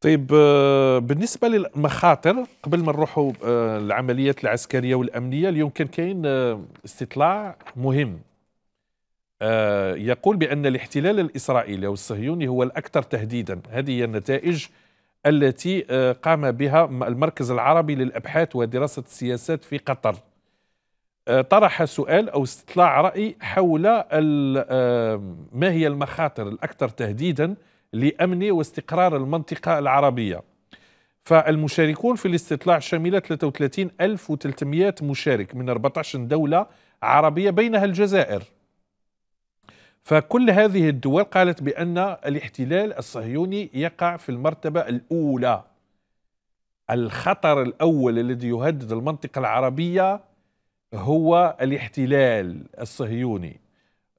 طيب آه، بالنسبة للمخاطر قبل ما نروحوا العمليات آه، العسكرية والأمنية اليوم كان كاين آه، استطلاع مهم يقول بأن الاحتلال الإسرائيلي أو الصهيوني هو الأكثر تهديدا هذه هي النتائج التي قام بها المركز العربي للأبحاث ودراسة السياسات في قطر طرح سؤال أو استطلاع رأي حول ما هي المخاطر الأكثر تهديدا لأمن واستقرار المنطقة العربية فالمشاركون في الاستطلاع شمل 33300 مشارك من 14 دولة عربية بينها الجزائر فكل هذه الدول قالت بأن الاحتلال الصهيوني يقع في المرتبة الأولى الخطر الأول الذي يهدد المنطقة العربية هو الاحتلال الصهيوني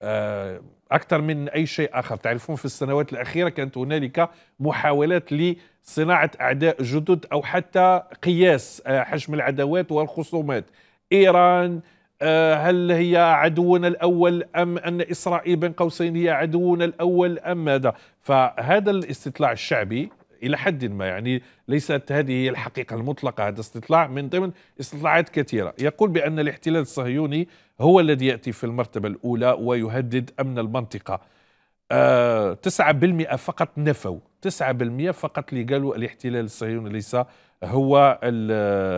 آه، أكثر من أي شيء آخر تعرفون في السنوات الأخيرة كانت هنالك محاولات لصناعة أعداء جدد أو حتى قياس آه، حجم العداوات والخصومات إيران آه، هل هي عدونا الأول أم أن إسرائيل بين قوسين هي عدونا الأول أم ماذا فهذا الاستطلاع الشعبي الى حد ما يعني ليست هذه هي الحقيقه المطلقه هذا استطلاع من ضمن استطلاعات كثيره يقول بان الاحتلال الصهيوني هو الذي ياتي في المرتبه الاولى ويهدد امن المنطقه آه 9% فقط نفوا 9% فقط اللي قالوا الاحتلال الصهيوني ليس هو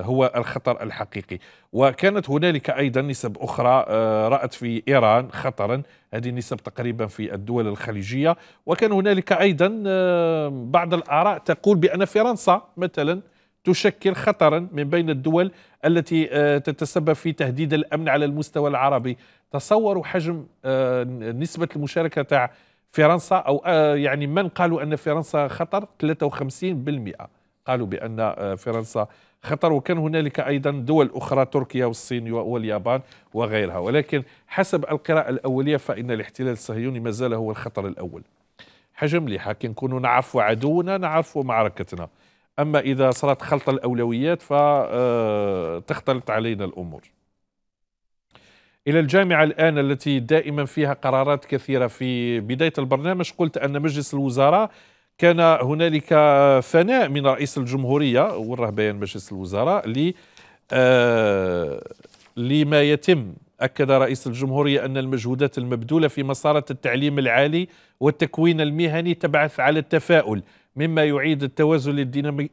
هو الخطر الحقيقي وكانت هنالك ايضا نسب اخرى آه، رات في ايران خطرا هذه النسب تقريبا في الدول الخليجيه وكان هنالك ايضا آه، بعض الاراء تقول بان فرنسا مثلا تشكل خطرا من بين الدول التي آه، تتسبب في تهديد الامن على المستوى العربي تصوروا حجم نسبه المشاركه تاع فرنسا او يعني من قالوا ان فرنسا خطر 53% قالوا بأن آه، فرنسا خطر وكان هنالك أيضا دول أخرى تركيا والصين واليابان وغيرها ولكن حسب القراءة الأولية فإن الاحتلال الصهيوني ما زال هو الخطر الأول حجم لي كي نكونوا نعرفوا عدونا نعرفوا معركتنا أما إذا صارت خلط الأولويات فتختلط آه، علينا الأمور إلى الجامعة الآن التي دائما فيها قرارات كثيرة في بداية البرنامج قلت أن مجلس الوزراء كان هنالك فناء من رئيس الجمهوريه وره بيان مجلس الوزراء ل آه، لما يتم أكد رئيس الجمهورية أن المجهودات المبذولة في مسارات التعليم العالي والتكوين المهني تبعث على التفاؤل مما يعيد التوازن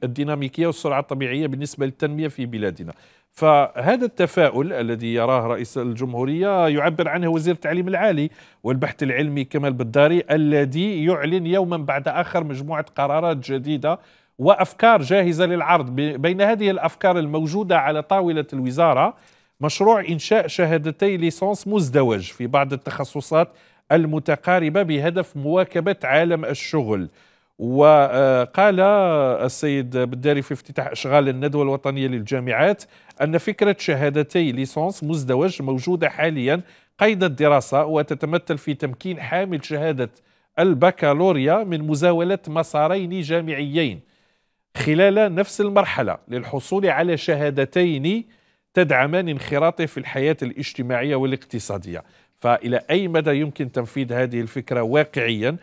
الديناميكية والسرعة الطبيعية بالنسبة للتنمية في بلادنا فهذا التفاؤل الذي يراه رئيس الجمهورية يعبر عنه وزير التعليم العالي والبحث العلمي كمال بالداري الذي يعلن يوما بعد آخر مجموعة قرارات جديدة وأفكار جاهزة للعرض بين هذه الأفكار الموجودة على طاولة الوزارة مشروع إنشاء شهادتي ليسانس مزدوج في بعض التخصصات المتقاربة بهدف مواكبة عالم الشغل وقال السيد بالداري في افتتاح اشغال الندوه الوطنيه للجامعات ان فكره شهادتي ليسونس مزدوج موجوده حاليا قيد الدراسه وتتمثل في تمكين حامل شهاده البكالوريا من مزاوله مسارين جامعيين خلال نفس المرحله للحصول على شهادتين تدعمان انخراطه في الحياه الاجتماعيه والاقتصاديه فإلى أي مدى يمكن تنفيذ هذه الفكرة واقعيا